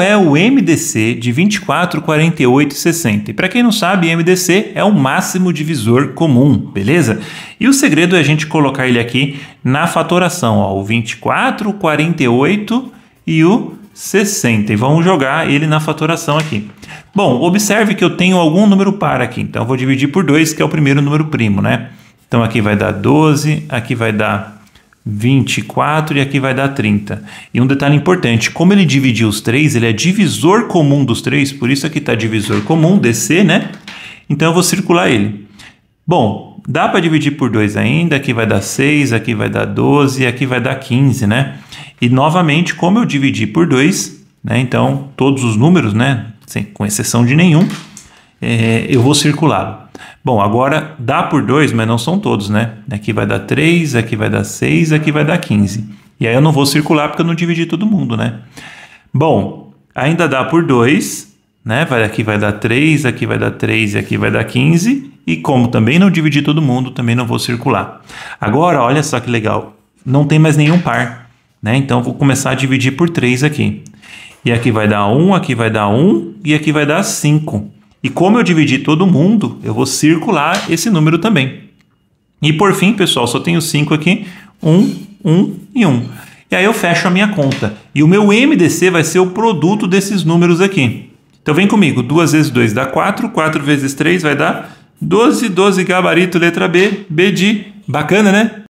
é o MDC de 24, 48 e 60. E para quem não sabe, MDC é o máximo divisor comum, beleza? E o segredo é a gente colocar ele aqui na fatoração, ó, o 24, 48 e o 60. E vamos jogar ele na fatoração aqui. Bom, observe que eu tenho algum número par aqui, então eu vou dividir por 2, que é o primeiro número primo, né? Então aqui vai dar 12, aqui vai dar 24 e aqui vai dar 30. E um detalhe importante, como ele dividiu os três, ele é divisor comum dos três, por isso aqui está divisor comum, DC, né? Então eu vou circular ele. Bom, dá para dividir por 2 ainda, aqui vai dar 6, aqui vai dar 12, aqui vai dar 15, né? E novamente, como eu dividi por 2, né? Então, todos os números, né? Sem, com exceção de nenhum, é, eu vou circular. Bom, agora dá por 2, mas não são todos, né? Aqui vai dar 3, aqui vai dar 6, aqui vai dar 15. E aí eu não vou circular porque eu não dividi todo mundo, né? Bom, ainda dá por 2, né? Vai, aqui vai dar 3, aqui vai dar 3 e aqui vai dar 15. E como também não dividi todo mundo, também não vou circular. Agora, olha só que legal. Não tem mais nenhum par, né? Então eu vou começar a dividir por 3 aqui. E aqui vai dar 1, aqui vai dar 1 e aqui vai dar 5. E como eu dividi todo mundo, eu vou circular esse número também. E por fim, pessoal, só tenho 5 aqui. 1, 1 e 1. E aí eu fecho a minha conta. E o meu MDC vai ser o produto desses números aqui. Então vem comigo. 2 vezes 2 dá 4. 4 vezes 3 vai dar 12. 12 gabarito, letra B. B de... Bacana, né?